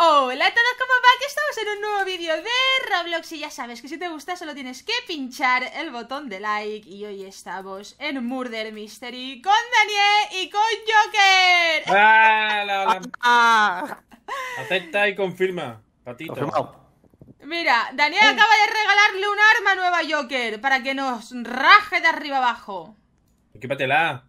Hola a todos, ¿cómo va? Que estamos en un nuevo vídeo de Roblox y ya sabes que si te gusta solo tienes que pinchar el botón de like y hoy estamos en Murder Mystery con Daniel y con Joker. Ah, Acepta y confirma, patito. Mira, Daniel acaba de regalarle un arma nueva a Joker para que nos raje de arriba abajo. Equípatela.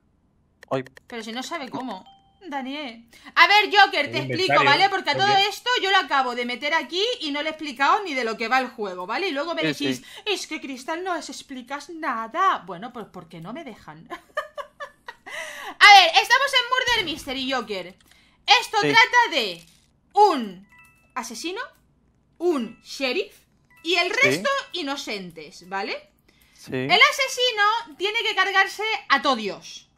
Pero si no sabe cómo. Daniel. A ver, Joker, te explico, ¿vale? Porque a todo esto yo lo acabo de meter aquí y no le he explicado ni de lo que va el juego, ¿vale? Y luego me decís, es que Cristal no les explicas nada. Bueno, pues porque no me dejan. a ver, estamos en Murder Mystery, Joker. Esto trata de un asesino, un sheriff y el resto inocentes, ¿vale? El asesino tiene que cargarse a todos.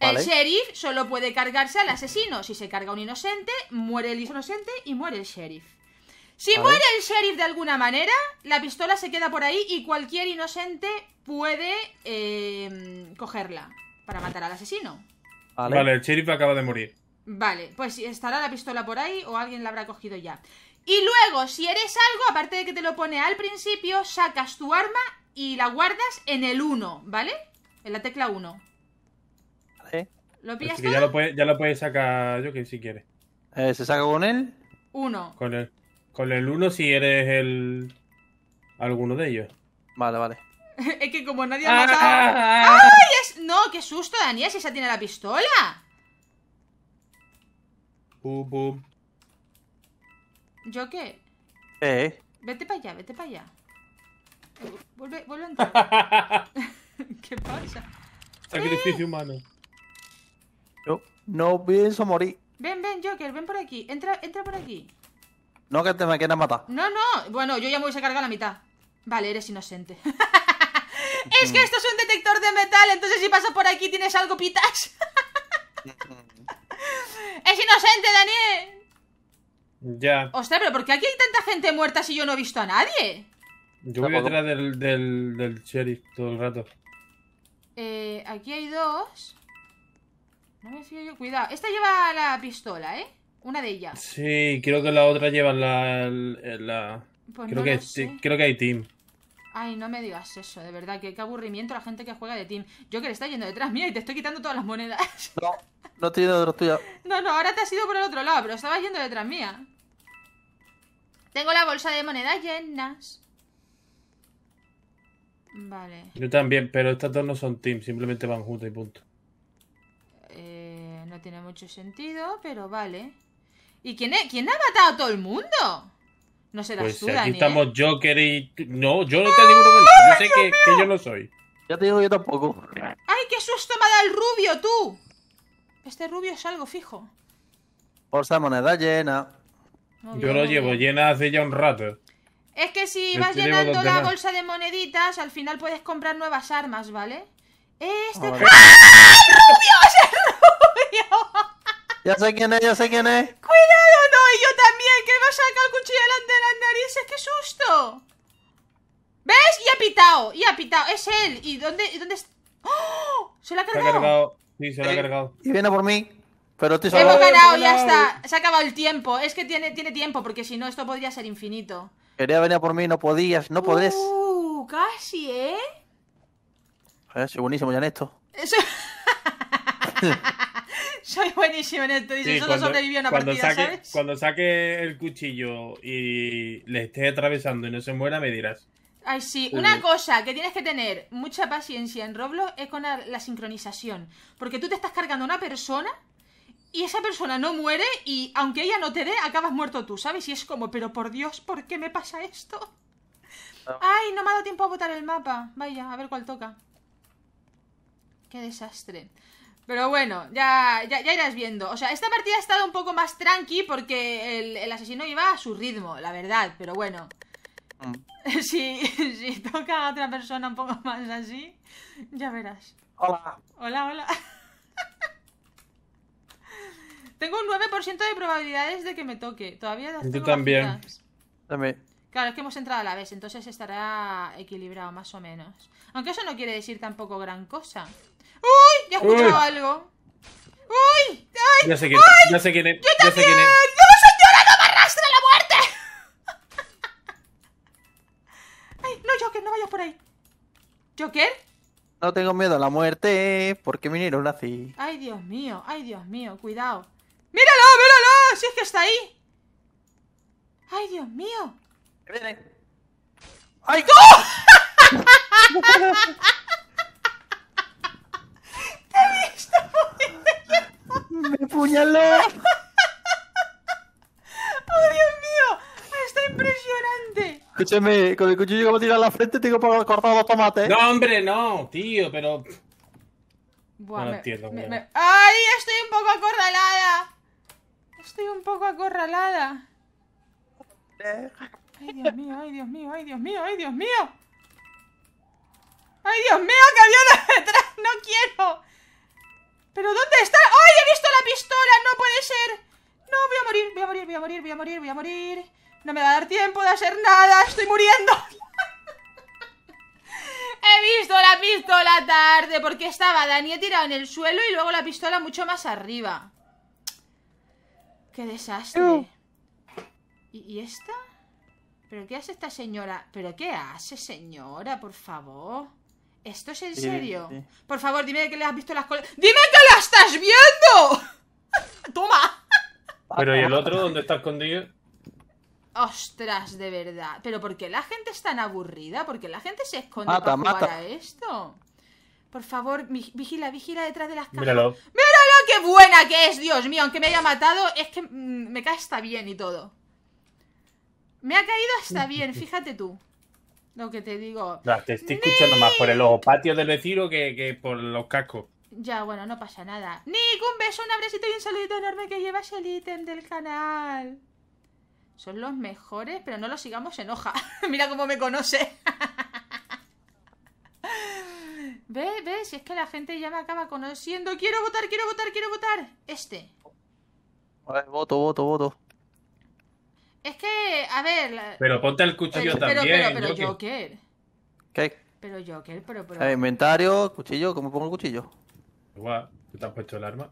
El sheriff solo puede cargarse al asesino. Si se carga un inocente, muere el inocente y muere el sheriff. Si muere el sheriff de alguna manera, la pistola se queda por ahí y cualquier inocente puede eh, cogerla para matar al asesino. vale. el sheriff acaba de morir. Vale, pues estará la pistola por ahí o alguien la habrá cogido ya. Y luego, si eres algo, aparte de que te lo pone al principio, sacas tu arma y la guardas en el 1, ¿vale? En la tecla 1. ¿Lo pillas Así que ya lo, puede, ya lo sacar yo que si quiere. Eh, ¿Se saca con él? Uno. Con el, con el uno si eres el... alguno de ellos. Vale, vale. es que como nadie ha ah, matado... Ah, ah, ¡Ay! No, qué susto, Daniel, si esa tiene la pistola. Bum ¿Yo qué? Eh. Vete para allá, vete para allá. Vuelve, vuelve a entrar. ¿Qué pasa? Sacrificio humano no pienso morir. Ven, ven, Joker, ven por aquí. Entra, entra por aquí. No, que te me quieras matar. No, no. Bueno, yo ya me voy a cargar la mitad. Vale, eres inocente. es que esto es un detector de metal, entonces si pasas por aquí tienes algo pitas. ¡Es inocente, Daniel! Ya. Ostras, pero ¿por qué aquí hay tanta gente muerta si yo no he visto a nadie? Yo voy detrás del, del, del sheriff todo el rato. Eh, aquí hay dos. No me sido yo. Cuidado. Esta lleva la pistola, ¿eh? Una de ellas. Sí, creo que la otra lleva la. Pues creo, que, creo que hay team. Ay, no me digas eso, de verdad, que qué aburrimiento la gente que juega de team. Yo que le está yendo detrás, mía y te estoy quitando todas las monedas. No, no estoy yendo detrás tuya. No, no, ahora te has ido por el otro lado, pero estabas yendo detrás mía. Tengo la bolsa de monedas llenas. Vale. Yo también, pero estas dos no son team, simplemente van juntas y punto tiene mucho sentido, pero vale. ¿Y quién, es? quién ha matado a todo el mundo? No será pues aquí estamos ¿eh? Joker y... No, yo no tengo Yo sé que, yo no soy. Ya te digo yo tampoco. ¡Ay, qué susto me ha dado el rubio, tú! Este rubio es algo fijo. Bolsa moneda llena. yo lo llevo llena hace ya un rato. Es que si este vas llenando la bolsa de moneditas, al final puedes comprar nuevas armas, ¿vale? Este... ¡Ah, rubio Ya sé quién es, ya sé quién es. ¡Cuidado! No, y yo también, que me ha sacado el cuchillo delante de las narices. ¡Qué susto! ¿Ves? Y ha pitado, y ha pitado. Es él. ¿Y dónde, y dónde está? ¡Oh! Se lo ha cargado. Sí, se lo ha cargado. Y viene por mí. Pero estoy solo. Hemos ganado, ya está. Se ha acabado el tiempo. Es que tiene, tiene tiempo, porque si no, esto podría ser infinito. Quería venir por mí, no podías, no podés. Uh, casi, ¿eh? ver, soy buenísimo ya en esto. Eso... Soy buenísimo en esto. Dice, solo sobrevivió una cuando partida, saque, Cuando saque el cuchillo y le esté atravesando y no se muera, me dirás. Ay, sí. Una cosa que tienes que tener mucha paciencia en Roblox es con la, sincronización. Porque tú te estás cargando a una persona y esa persona no muere y aunque ella no te dé, acabas muerto tú, ¿sabes? Y es como, pero por Dios, ¿por qué me pasa esto? Ay, no me ha dado tiempo a botar el mapa. Vaya, a ver cuál toca. Qué desastre. Pero bueno, ya, ya, irás viendo. O sea, esta partida ha estado un poco más tranqui porque el, asesino iba a su ritmo, la verdad. Pero bueno, mm. si, toca a otra persona un poco más así, ya verás. Hola. Hola, hola. tengo un 9% de probabilidades de que me toque. Todavía también. También. Claro, es que hemos entrado a la vez, entonces estará equilibrado más o menos. Aunque eso no quiere decir tampoco gran cosa. ¡Uy! Ya escuchaba algo. ¡Uy! ¡Ay! sé quién, ¡Ay! sé quién es. ¡Yo también! Sé quién es. ¡No, señora! ¡No me arrastre la muerte! ¡Ay! No, Joker, no vayas por ahí. ¿Joker? No tengo miedo a la muerte porque vinieron así. Ay, Dios mío, ay, Dios mío, cuidado. ¡Míralo, míralo! ¡Si es que está ahí! ¡Ay, Dios mío! ¡Ay! ¡No! ¡Me puñaló! ¡Oh, Dios mío! ¡Está impresionante! Escúchame, con el cuchillo que me tirar a la frente tengo para cortar los tomates. No, hombre, no, tío, pero. Bueno. no lo entiendo, me, ¡Ay! Estoy un poco acorralada. Estoy un poco acorralada. Ay, Dios mío, ay, Dios mío, ay, Dios mío, ay, Dios mío. ¡Ay, Dios mío, que había uno detrás! ¡No quiero! ¿Pero dónde está? ¡Ay, he visto la pistola! ¡No puede ser! No, voy a morir, voy a morir, voy a morir, voy a morir, voy a morir No me va a dar tiempo de hacer nada Estoy muriendo He visto la pistola tarde Porque estaba Dani tirado en el suelo Y luego la pistola mucho más arriba Qué desastre ¿Y esta? ¿Pero qué hace esta señora? ¿Pero qué hace señora? Por favor ¿Esto es en serio? Por favor, dime que le has visto las cosas ¡Dime que la estás viendo! ¡Toma! Pero ¿y el otro dónde está escondido? Ostras, de verdad. Pero ¿por qué la gente es tan aburrida? ¿Por qué la gente se esconde para esto? Por favor, vigila, vigila detrás de las casas Míralo. ¡Míralo qué buena que es! Dios mío, aunque me haya matado, es que mm, me cae está bien y todo. Me ha caído hasta bien, fíjate tú. Lo que te digo. te estoy escuchando más por el patio del vecino que, por los cascos. Ya, bueno, no pasa nada. Nick, un beso, un abresito y un saludito enorme que llevas el ítem del canal. Son los mejores, pero no los sigamos en hoja. Mira cómo me conoce. Ve, ve, Si es que la gente ya me acaba conociendo. Quiero votar, quiero votar, quiero votar. Este. ver, voto, voto, voto. Es que, a ver. Pero ponte el cuchillo también. Pero, pero, pero Joker. ¿Qué? Pero Joker, pero. pero... inventario, cuchillo, ¿cómo pongo el cuchillo? Igual, te has puesto el arma.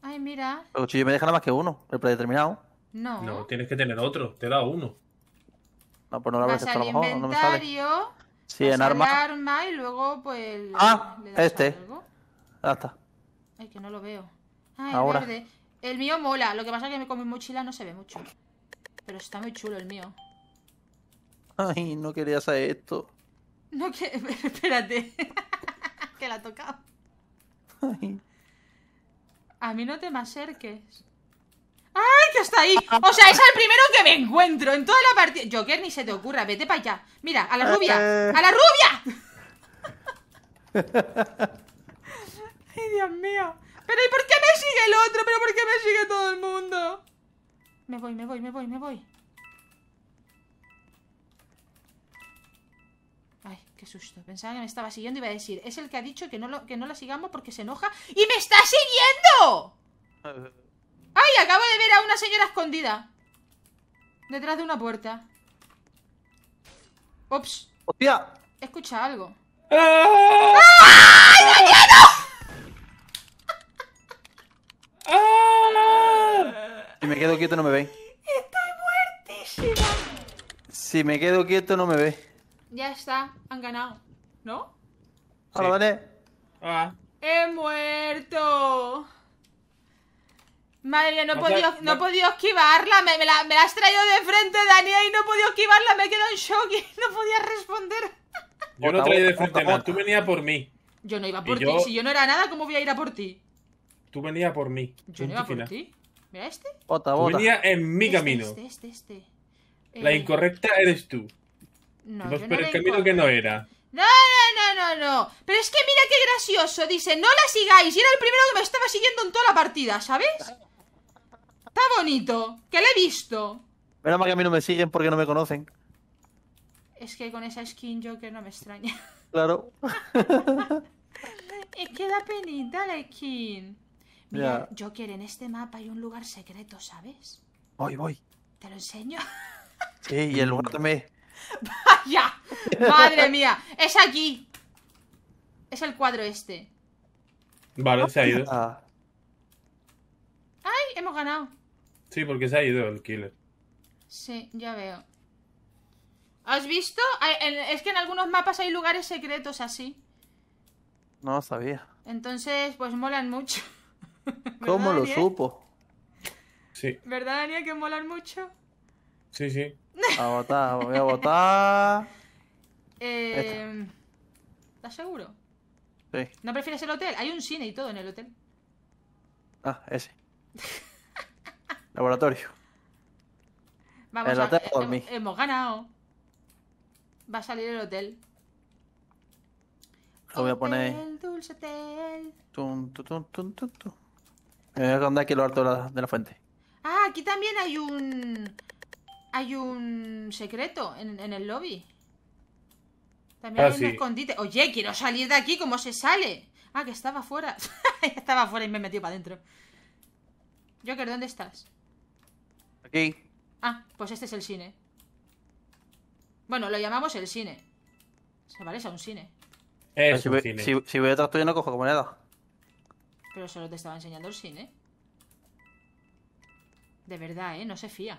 Ay, mira. El cuchillo me deja nada más que uno, el predeterminado. No. No, tienes que tener otro, te da uno. No, pues no lo habrás a lo mejor, no me sale. Sí, en arma. y luego, pues. Ah, este. Algo. Ya está. Ay, que no lo veo. Ay, Ahora. verde. El mío mola, lo que pasa es que me mi mochila no se ve mucho. Pero está muy chulo el mío. Ay, no quería saber esto. No que... Espérate. que la ha tocado. A mí no te me acerques. ¡Ay, que está ahí! O sea, es el primero que me encuentro en toda la partida. Joker, ni se te ocurra, vete para allá. Mira, a la rubia. Eh. ¡A la rubia! ¡Ay, Dios mío! ¿Pero y por qué el otro, pero ¿por qué me sigue todo el mundo? Me voy, me voy, me voy, me voy. Ay, qué susto. Pensaba que me estaba siguiendo y iba a decir, es el que ha dicho que no, lo, que no la sigamos porque se enoja. ¡Y me está siguiendo! ¡Ay, acabo de ver a una señora escondida! Detrás de una puerta. Ups. Escucha algo. ¡Ah! ¡Ay, Si me quedo quieto no me ve. Estoy muertísima. Si me quedo quieto no me ve. Ya está, han ganado. ¿No? Hola vale. Ah. He muerto. Madre mía, no he, podido, no he podido esquivarla. Me, la, me, la, has traído de frente, Daniel, y no he podido esquivarla. Me he quedado en shock y no podía responder. Yo no traía de frente nada. Tú venías por mí. Yo no iba por ti. Si yo no era nada, ¿cómo voy a ir a por ti? Tú venías por mí. Yo no iba por ti. Mira este. Venía en mi este, camino. Este, este, la eh, incorrecta eres tú. No, el camino que no era. No, no, no, no, Pero es que mira qué gracioso. Dice, no la sigáis. Y era el primero que me estaba siguiendo en toda la partida, ¿sabes? Está bonito. Que le he visto. pero a mí no me siguen porque no me conocen. Es que con esa skin Joker no me extraña. Claro. es que da penita la skin yo quiero en este mapa hay un lugar secreto, ¿sabes? Voy, voy. ¿Te lo enseño? Sí, y el lugar mm. también. ¡Vaya! ¡Madre mía! ¡Es aquí! Es el cuadro este. Vale, se ha ido. Ah. ¡Ay! Hemos ganado. Sí, porque se ha ido el killer. Sí, ya veo. ¿Has visto? Es que en algunos mapas hay lugares secretos así. No sabía. Entonces, pues molan mucho. ¿Cómo lo supo? Sí. ¿Verdad, Daniel, que molan mucho? Sí, sí. A votar, voy a votar. ¿Estás em, seguro? Sí. ¿No prefieres el hotel? Hay un cine y todo en el hotel. Ah, ese. Laboratorio. Vamos a, hemos, ganado. Va a salir el hotel. Lo voy a poner. el dulce hotel. tum, tum, tum, tum, eh, aquí lo harto de la, fuente. Ah, aquí también hay un... Hay un secreto en, el lobby. También ah, hay un escondite. Oye, quiero salir de aquí, ¿cómo se sale? Ah, que estaba fuera. estaba fuera y me he metido para adentro. Joker, ¿dónde estás? Aquí. Ah, pues este es el cine. Bueno, lo llamamos el cine. Se parece a un cine. Es ah, si, un voy, cine. Si, voy tuyo no cojo moneda. Pero solo te estaba enseñando el cine. De verdad, ¿eh? No se fía.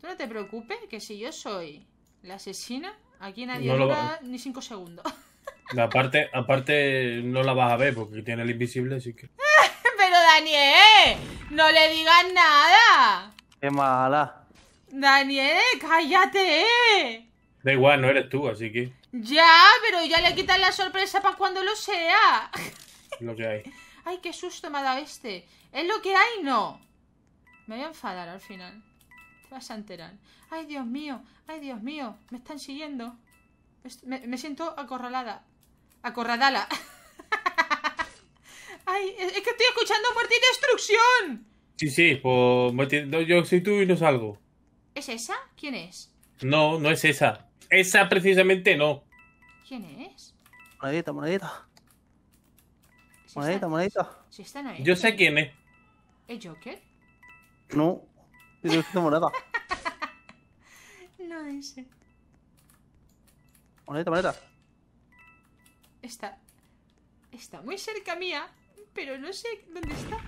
Tú no te preocupes, que si yo soy la asesina, aquí nadie ni cinco segundos. Aparte, aparte, no la vas a ver porque tiene el invisible, así que... Pero Daniel, no le digas nada. Qué mala. Daniel, cállate. Da igual, no eres tú, así que... Ya, pero ya le quitan la sorpresa para cuando lo sea. Lo que hay. Ay, qué susto me ha dado este. Es lo que hay, no. Me voy a enfadar al final. Te vas a enterar. Ay, Dios mío. Ay, Dios mío. Me están siguiendo. Me, siento acorralada. Acorradala. Ay, es que estoy escuchando muerte y destrucción. Sí, sí, pues yo soy tú y no salgo. ¿Es esa? ¿Quién es? No, no es esa. Esa precisamente no. ¿Quién es? Monedita, monedita. monedita, monedita. Si están ahí. Yo sé quién es. ¿El Joker? No. es una moneda. no ese. Monedita, monedita. Está. Está muy cerca mía, pero no sé dónde está.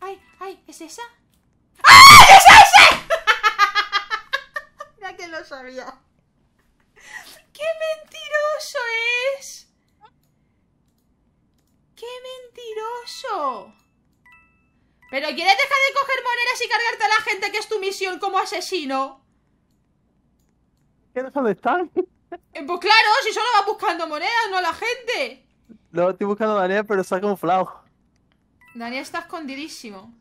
¡Ay! ¡Ay! ¿Es esa? ¡Ah! ¡Es esa! lo sabía. ¡Qué mentiroso es! ¡Qué mentiroso! ¿Pero quieres dejar de coger monedas y cargarte a la gente que es tu misión como asesino? ¿Qué no dónde están? Eh, pues claro, si solo vas buscando monedas, no a la gente. No, estoy buscando a Daniel, pero está flau Daniel está escondidísimo.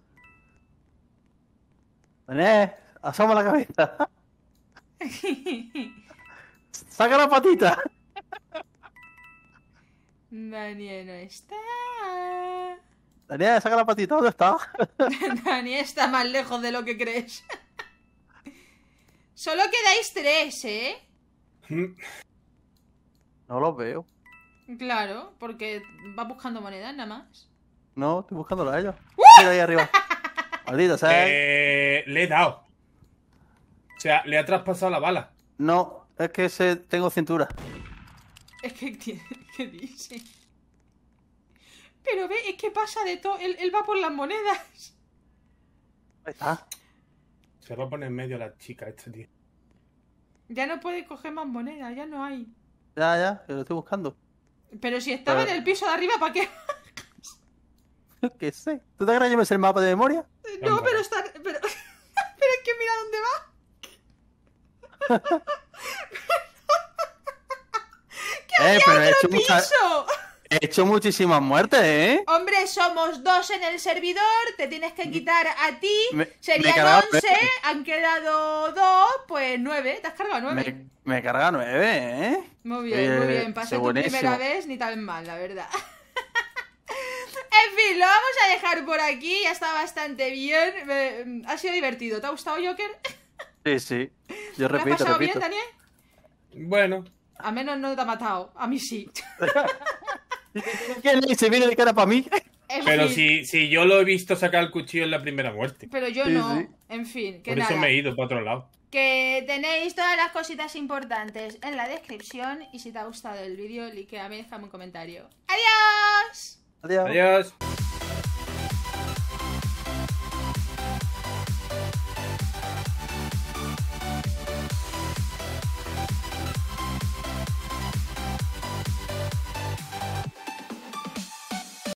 Daniel, asoma la cabeza. ¡Saca la patita! Daniel no está. Daniel, saca la patita, ¿dónde está? Daniel está más lejos de lo que crees. Solo quedáis tres, ¿eh? No los veo. Claro, porque va buscando monedas nada más. No, estoy buscándola a ellos. ¡Uh! ahí arriba. Maldito, ¿sabes? ¿eh? eh, le he dado. O sea, le ha traspasado la bala. No, es que se tengo cintura. Es que, ¿qué dice? Pero ve, es que pasa de todo. Él, va por las monedas. Ahí está. Se va a poner en medio la chica este tío. Ya no puede coger más monedas, ya no hay. Ya, ya, lo estoy buscando. Pero si estaba en el piso de arriba, ¿para qué? ¿Qué sé? ¿Tú te crees el mapa de memoria? No, pero está. pero es que mira dónde va. ¿Qué eh, he hecho, he muchísimas muertes, ¿eh? Hombre, somos dos en el servidor, te tienes que quitar a ti. Serían han quedado dos, pues nueve. ¿Te has cargado nueve? Me, carga nueve, ¿eh? Muy bien, muy eh, bien. Pasé tu primera vez, ni tan mal, la verdad. En fin, lo vamos a dejar por aquí, ya está bastante bien. Ha sido divertido. ¿Te ha gustado, Joker? Sí, sí. Yo repito, has pasado repito. bien, Daniel? Bueno. A menos no te ha matado. A mí sí. ¿Quién se viene de cara para mí? pero si, si, yo lo he visto sacar el cuchillo en la primera muerte. Pero yo no. En fin. Que Por eso me he ido para otro lado. Que tenéis todas las cositas importantes en la descripción. Y si te ha gustado el vídeo, like a déjame un comentario. ¡Adiós! Adiós. Adiós.